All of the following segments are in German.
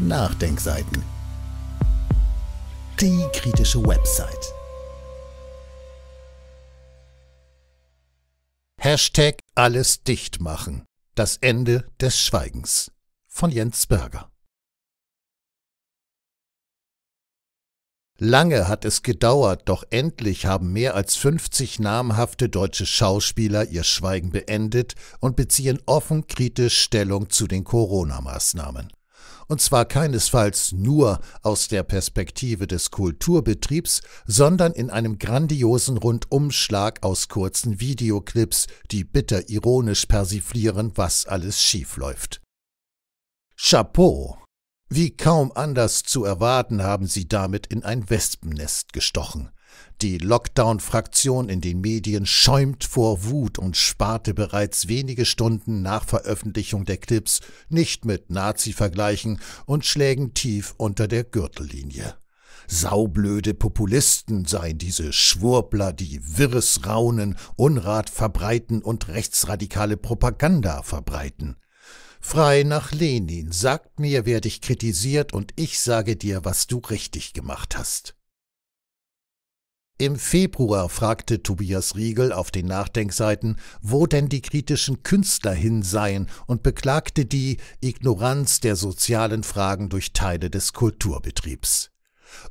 Nachdenkseiten. Die kritische Website. Hashtag alles dicht machen. Das Ende des Schweigens von Jens Berger. Lange hat es gedauert, doch endlich haben mehr als 50 namhafte deutsche Schauspieler ihr Schweigen beendet und beziehen offen kritisch Stellung zu den Corona-Maßnahmen. Und zwar keinesfalls nur aus der Perspektive des Kulturbetriebs, sondern in einem grandiosen Rundumschlag aus kurzen Videoclips, die bitter ironisch persiflieren, was alles schiefläuft. Chapeau! Wie kaum anders zu erwarten haben sie damit in ein Wespennest gestochen. Die Lockdown-Fraktion in den Medien schäumt vor Wut und sparte bereits wenige Stunden nach Veröffentlichung der Clips nicht mit Nazi-Vergleichen und Schlägen tief unter der Gürtellinie. Saublöde Populisten seien diese Schwurbler, die Wirres raunen, Unrat verbreiten und rechtsradikale Propaganda verbreiten. Frei nach Lenin, sagt mir, wer dich kritisiert, und ich sage dir, was du richtig gemacht hast. Im Februar fragte Tobias Riegel auf den Nachdenkseiten, wo denn die kritischen Künstler hin seien und beklagte die Ignoranz der sozialen Fragen durch Teile des Kulturbetriebs.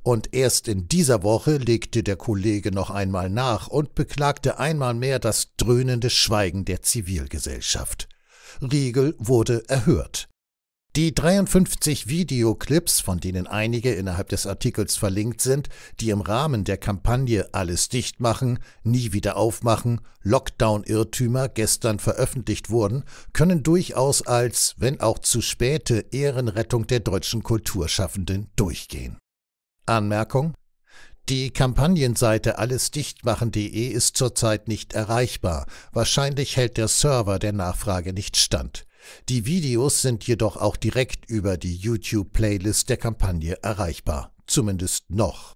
Und erst in dieser Woche legte der Kollege noch einmal nach und beklagte einmal mehr das dröhnende Schweigen der Zivilgesellschaft. Riegel wurde erhört. Die 53 Videoclips, von denen einige innerhalb des Artikels verlinkt sind, die im Rahmen der Kampagne Alles dicht machen, nie wieder aufmachen, Lockdown-Irrtümer gestern veröffentlicht wurden, können durchaus als, wenn auch zu späte, Ehrenrettung der deutschen Kulturschaffenden durchgehen. Anmerkung? Die Kampagnenseite allesdichtmachen.de ist zurzeit nicht erreichbar. Wahrscheinlich hält der Server der Nachfrage nicht stand. Die Videos sind jedoch auch direkt über die YouTube-Playlist der Kampagne erreichbar, zumindest noch.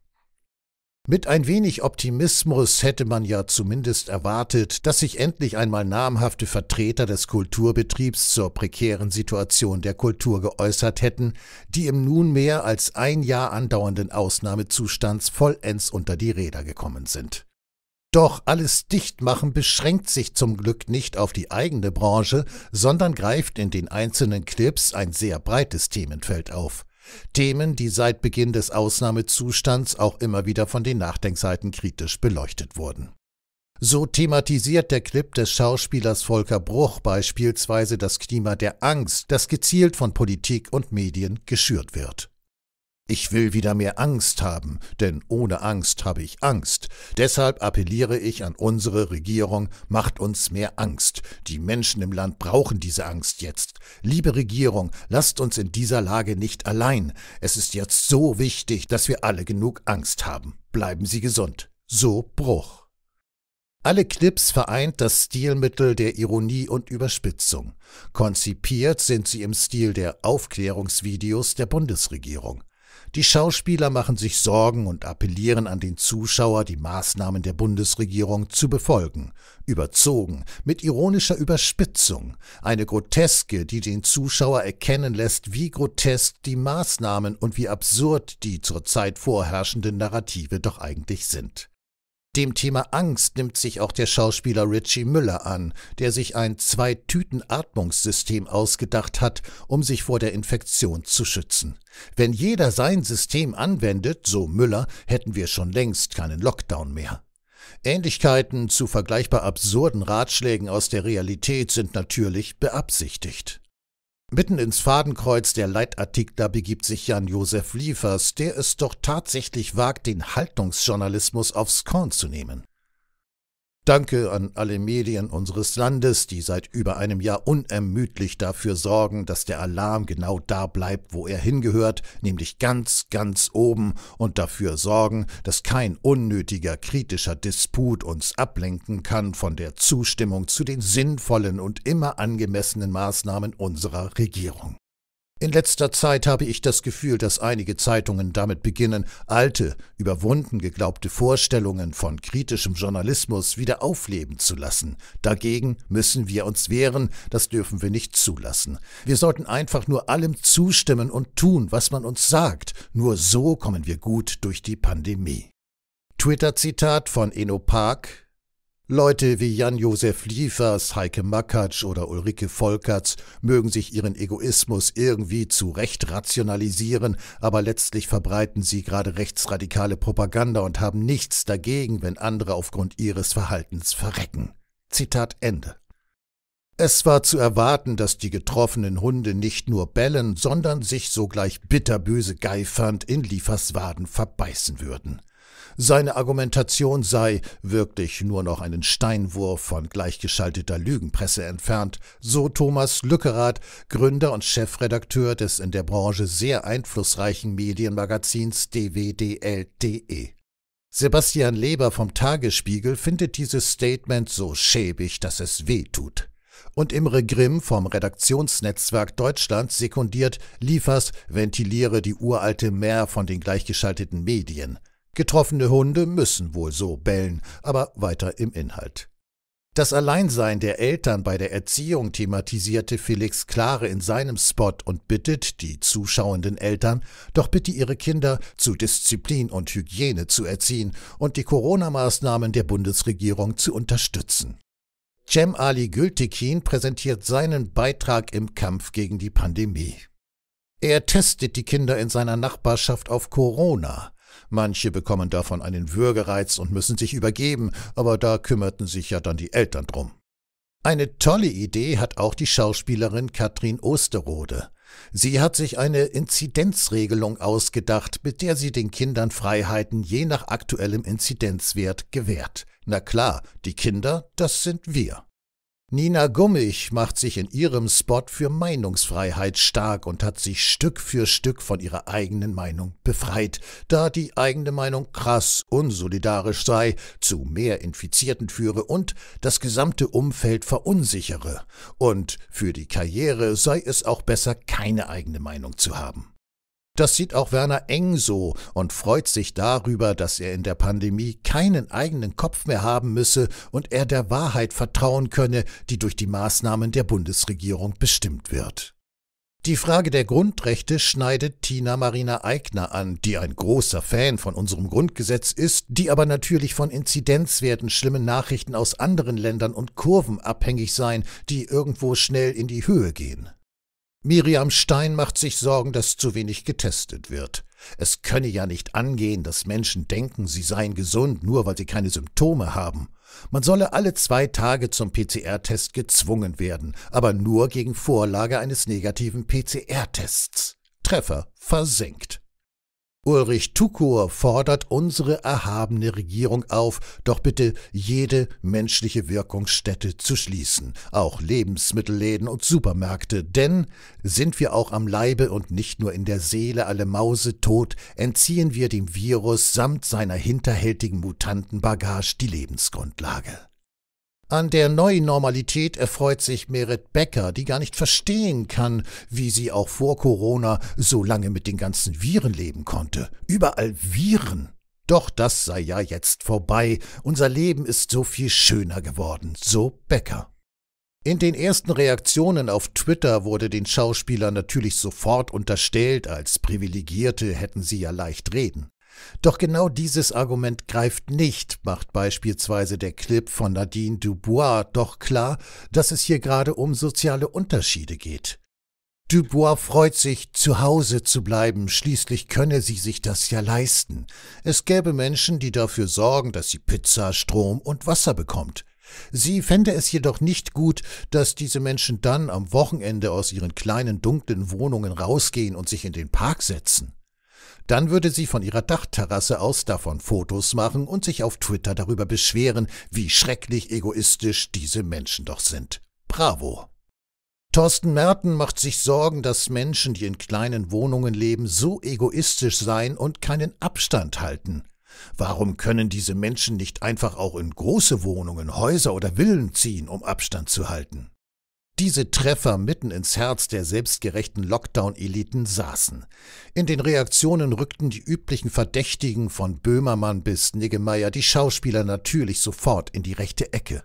Mit ein wenig Optimismus hätte man ja zumindest erwartet, dass sich endlich einmal namhafte Vertreter des Kulturbetriebs zur prekären Situation der Kultur geäußert hätten, die im nunmehr als ein Jahr andauernden Ausnahmezustands vollends unter die Räder gekommen sind. Doch alles Dichtmachen beschränkt sich zum Glück nicht auf die eigene Branche, sondern greift in den einzelnen Clips ein sehr breites Themenfeld auf. Themen, die seit Beginn des Ausnahmezustands auch immer wieder von den Nachdenkseiten kritisch beleuchtet wurden. So thematisiert der Clip des Schauspielers Volker Bruch beispielsweise das Klima der Angst, das gezielt von Politik und Medien geschürt wird. Ich will wieder mehr Angst haben, denn ohne Angst habe ich Angst. Deshalb appelliere ich an unsere Regierung, macht uns mehr Angst. Die Menschen im Land brauchen diese Angst jetzt. Liebe Regierung, lasst uns in dieser Lage nicht allein. Es ist jetzt so wichtig, dass wir alle genug Angst haben. Bleiben Sie gesund. So Bruch. Alle Clips vereint das Stilmittel der Ironie und Überspitzung. Konzipiert sind sie im Stil der Aufklärungsvideos der Bundesregierung. Die Schauspieler machen sich Sorgen und appellieren an den Zuschauer, die Maßnahmen der Bundesregierung zu befolgen. Überzogen, mit ironischer Überspitzung. Eine Groteske, die den Zuschauer erkennen lässt, wie grotesk die Maßnahmen und wie absurd die zurzeit vorherrschenden Narrative doch eigentlich sind. Dem Thema Angst nimmt sich auch der Schauspieler Richie Müller an, der sich ein Zwei-Tüten-Atmungssystem ausgedacht hat, um sich vor der Infektion zu schützen. Wenn jeder sein System anwendet, so Müller, hätten wir schon längst keinen Lockdown mehr. Ähnlichkeiten zu vergleichbar absurden Ratschlägen aus der Realität sind natürlich beabsichtigt. Mitten ins Fadenkreuz der Leitartikler begibt sich Jan-Josef Liefers, der es doch tatsächlich wagt, den Haltungsjournalismus aufs Korn zu nehmen. Danke an alle Medien unseres Landes, die seit über einem Jahr unermüdlich dafür sorgen, dass der Alarm genau da bleibt, wo er hingehört, nämlich ganz, ganz oben, und dafür sorgen, dass kein unnötiger kritischer Disput uns ablenken kann von der Zustimmung zu den sinnvollen und immer angemessenen Maßnahmen unserer Regierung. In letzter Zeit habe ich das Gefühl, dass einige Zeitungen damit beginnen, alte, überwunden geglaubte Vorstellungen von kritischem Journalismus wieder aufleben zu lassen. Dagegen müssen wir uns wehren, das dürfen wir nicht zulassen. Wir sollten einfach nur allem zustimmen und tun, was man uns sagt. Nur so kommen wir gut durch die Pandemie. Twitter-Zitat von Eno Park Leute wie Jan-Josef Liefers, Heike Makatsch oder Ulrike Volkerts mögen sich ihren Egoismus irgendwie zu Recht rationalisieren, aber letztlich verbreiten sie gerade rechtsradikale Propaganda und haben nichts dagegen, wenn andere aufgrund ihres Verhaltens verrecken. Zitat Ende. Es war zu erwarten, dass die getroffenen Hunde nicht nur bellen, sondern sich sogleich bitterböse geifernd in Liefers Waden verbeißen würden. Seine Argumentation sei wirklich nur noch einen Steinwurf von gleichgeschalteter Lügenpresse entfernt, so Thomas Lückerath, Gründer und Chefredakteur des in der Branche sehr einflussreichen Medienmagazins dwdl.de. Sebastian Leber vom Tagesspiegel findet dieses Statement so schäbig, dass es weh tut und Imre Grimm vom Redaktionsnetzwerk Deutschland sekundiert, Liefers ventiliere die uralte Mär von den gleichgeschalteten Medien. Getroffene Hunde müssen wohl so bellen, aber weiter im Inhalt. Das Alleinsein der Eltern bei der Erziehung thematisierte Felix Klare in seinem Spot und bittet die zuschauenden Eltern, doch bitte ihre Kinder zu Disziplin und Hygiene zu erziehen und die Corona-Maßnahmen der Bundesregierung zu unterstützen. Cem Ali Gültekin präsentiert seinen Beitrag im Kampf gegen die Pandemie. Er testet die Kinder in seiner Nachbarschaft auf Corona. Manche bekommen davon einen Würgereiz und müssen sich übergeben, aber da kümmerten sich ja dann die Eltern drum. Eine tolle Idee hat auch die Schauspielerin Katrin Osterode. Sie hat sich eine Inzidenzregelung ausgedacht, mit der sie den Kindern Freiheiten je nach aktuellem Inzidenzwert gewährt. Na klar, die Kinder, das sind wir. Nina Gummig macht sich in ihrem Spot für Meinungsfreiheit stark und hat sich Stück für Stück von ihrer eigenen Meinung befreit, da die eigene Meinung krass unsolidarisch sei, zu mehr Infizierten führe und das gesamte Umfeld verunsichere. Und für die Karriere sei es auch besser, keine eigene Meinung zu haben. Das sieht auch Werner Eng so und freut sich darüber, dass er in der Pandemie keinen eigenen Kopf mehr haben müsse und er der Wahrheit vertrauen könne, die durch die Maßnahmen der Bundesregierung bestimmt wird. Die Frage der Grundrechte schneidet Tina Marina Eigner an, die ein großer Fan von unserem Grundgesetz ist, die aber natürlich von Inzidenzwerten, schlimmen Nachrichten aus anderen Ländern und Kurven abhängig sein, die irgendwo schnell in die Höhe gehen. Miriam Stein macht sich Sorgen, dass zu wenig getestet wird. Es könne ja nicht angehen, dass Menschen denken, sie seien gesund, nur weil sie keine Symptome haben. Man solle alle zwei Tage zum PCR-Test gezwungen werden, aber nur gegen Vorlage eines negativen PCR-Tests. Treffer versenkt. Ulrich Tukur fordert unsere erhabene Regierung auf, doch bitte jede menschliche Wirkungsstätte zu schließen, auch Lebensmittelläden und Supermärkte, denn sind wir auch am Leibe und nicht nur in der Seele alle Mause tot, entziehen wir dem Virus samt seiner hinterhältigen Mutantenbagage die Lebensgrundlage. An der neuen Normalität erfreut sich Merit Becker, die gar nicht verstehen kann, wie sie auch vor Corona so lange mit den ganzen Viren leben konnte. Überall Viren. Doch das sei ja jetzt vorbei. Unser Leben ist so viel schöner geworden, so Becker. In den ersten Reaktionen auf Twitter wurde den Schauspielern natürlich sofort unterstellt, als Privilegierte hätten sie ja leicht reden. Doch genau dieses Argument greift nicht, macht beispielsweise der Clip von Nadine Dubois doch klar, dass es hier gerade um soziale Unterschiede geht. Dubois freut sich, zu Hause zu bleiben, schließlich könne sie sich das ja leisten. Es gäbe Menschen, die dafür sorgen, dass sie Pizza, Strom und Wasser bekommt. Sie fände es jedoch nicht gut, dass diese Menschen dann am Wochenende aus ihren kleinen dunklen Wohnungen rausgehen und sich in den Park setzen. Dann würde sie von ihrer Dachterrasse aus davon Fotos machen und sich auf Twitter darüber beschweren, wie schrecklich egoistisch diese Menschen doch sind. Bravo! Thorsten Merten macht sich Sorgen, dass Menschen, die in kleinen Wohnungen leben, so egoistisch seien und keinen Abstand halten. Warum können diese Menschen nicht einfach auch in große Wohnungen, Häuser oder Villen ziehen, um Abstand zu halten? Diese Treffer mitten ins Herz der selbstgerechten Lockdown-Eliten saßen. In den Reaktionen rückten die üblichen Verdächtigen von Böhmermann bis Niggemeier die Schauspieler natürlich sofort in die rechte Ecke.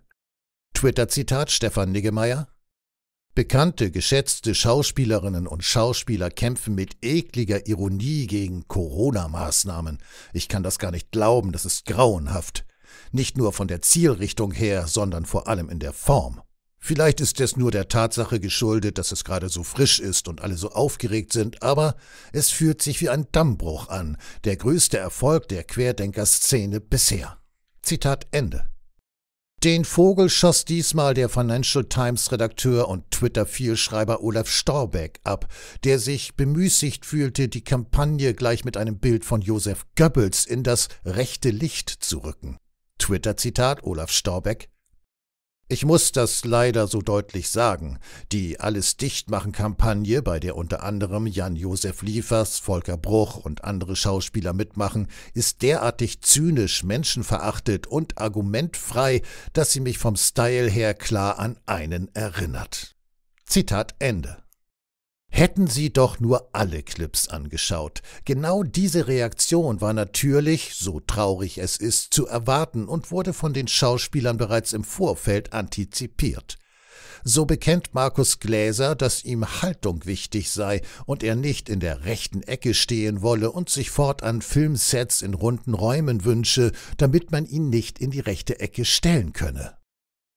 Twitter-Zitat Stefan Niggemeier Bekannte, geschätzte Schauspielerinnen und Schauspieler kämpfen mit ekliger Ironie gegen Corona-Maßnahmen. Ich kann das gar nicht glauben, das ist grauenhaft. Nicht nur von der Zielrichtung her, sondern vor allem in der Form. Vielleicht ist es nur der Tatsache geschuldet, dass es gerade so frisch ist und alle so aufgeregt sind, aber es fühlt sich wie ein Dammbruch an, der größte Erfolg der Querdenkerszene bisher. Zitat Ende. Den Vogel schoss diesmal der Financial Times Redakteur und Twitter-Vielschreiber Olaf Storbeck ab, der sich bemüßigt fühlte, die Kampagne gleich mit einem Bild von Josef Goebbels in das rechte Licht zu rücken. Twitter-Zitat Olaf Storbeck ich muss das leider so deutlich sagen. Die Alles dicht machen Kampagne, bei der unter anderem Jan-Josef Liefers, Volker Bruch und andere Schauspieler mitmachen, ist derartig zynisch, menschenverachtet und argumentfrei, dass sie mich vom Style her klar an einen erinnert. Zitat Ende. Hätten Sie doch nur alle Clips angeschaut. Genau diese Reaktion war natürlich, so traurig es ist, zu erwarten und wurde von den Schauspielern bereits im Vorfeld antizipiert. So bekennt Markus Gläser, dass ihm Haltung wichtig sei und er nicht in der rechten Ecke stehen wolle und sich fortan Filmsets in runden Räumen wünsche, damit man ihn nicht in die rechte Ecke stellen könne.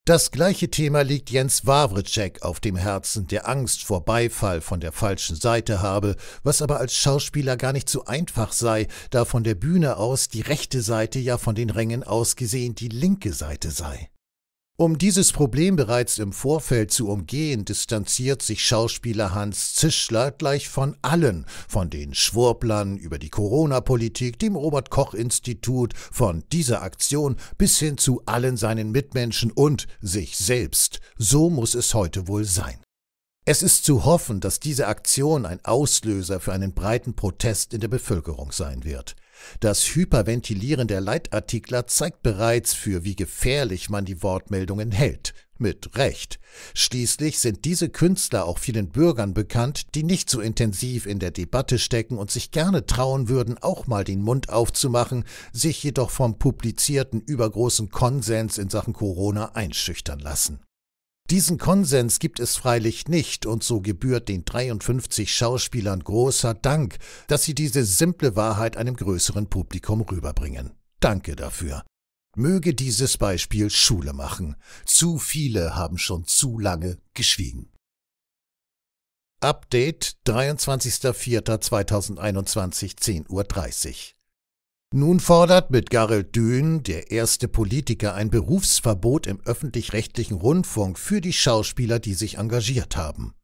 Das gleiche Thema liegt Jens Wawritschek auf dem Herzen, der Angst vor Beifall von der falschen Seite habe, was aber als Schauspieler gar nicht so einfach sei, da von der Bühne aus die rechte Seite ja von den Rängen aus gesehen die linke Seite sei. Um dieses Problem bereits im Vorfeld zu umgehen, distanziert sich Schauspieler Hans Zischler gleich von allen, von den Schwurblern über die Corona-Politik, dem Robert-Koch-Institut, von dieser Aktion bis hin zu allen seinen Mitmenschen und sich selbst. So muss es heute wohl sein. Es ist zu hoffen, dass diese Aktion ein Auslöser für einen breiten Protest in der Bevölkerung sein wird. Das Hyperventilieren der Leitartikler zeigt bereits, für wie gefährlich man die Wortmeldungen hält. Mit Recht. Schließlich sind diese Künstler auch vielen Bürgern bekannt, die nicht so intensiv in der Debatte stecken und sich gerne trauen würden, auch mal den Mund aufzumachen, sich jedoch vom publizierten übergroßen Konsens in Sachen Corona einschüchtern lassen. Diesen Konsens gibt es freilich nicht, und so gebührt den 53 Schauspielern großer Dank, dass sie diese simple Wahrheit einem größeren Publikum rüberbringen. Danke dafür. Möge dieses Beispiel Schule machen. Zu viele haben schon zu lange geschwiegen. Update 23.04.2021 10.30 Uhr nun fordert mit Garel Dün, der erste Politiker, ein Berufsverbot im öffentlich-rechtlichen Rundfunk für die Schauspieler, die sich engagiert haben.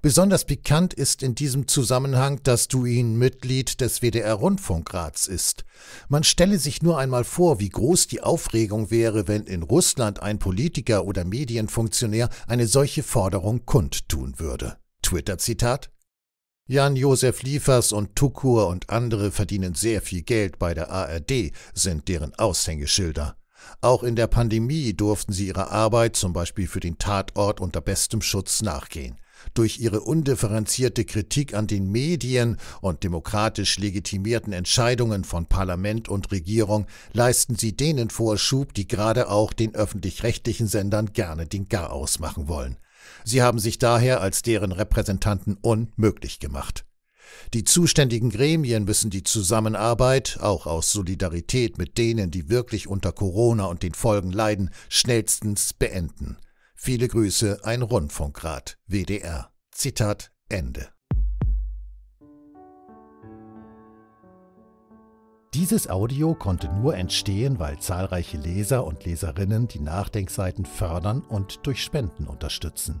Besonders pikant ist in diesem Zusammenhang, dass Duin Mitglied des WDR-Rundfunkrats ist. Man stelle sich nur einmal vor, wie groß die Aufregung wäre, wenn in Russland ein Politiker oder Medienfunktionär eine solche Forderung kundtun würde. Twitter-Zitat Jan-Josef Liefers und Tukur und andere verdienen sehr viel Geld bei der ARD, sind deren Aushängeschilder. Auch in der Pandemie durften sie ihrer Arbeit zum Beispiel für den Tatort unter bestem Schutz nachgehen. Durch ihre undifferenzierte Kritik an den Medien und demokratisch legitimierten Entscheidungen von Parlament und Regierung leisten sie denen Vorschub, die gerade auch den öffentlich-rechtlichen Sendern gerne den Garaus machen wollen. Sie haben sich daher als deren Repräsentanten unmöglich gemacht. Die zuständigen Gremien müssen die Zusammenarbeit, auch aus Solidarität mit denen, die wirklich unter Corona und den Folgen leiden, schnellstens beenden. Viele Grüße, ein Rundfunkrat, WDR. Zitat Ende. Dieses Audio konnte nur entstehen, weil zahlreiche Leser und Leserinnen die Nachdenkseiten fördern und durch Spenden unterstützen.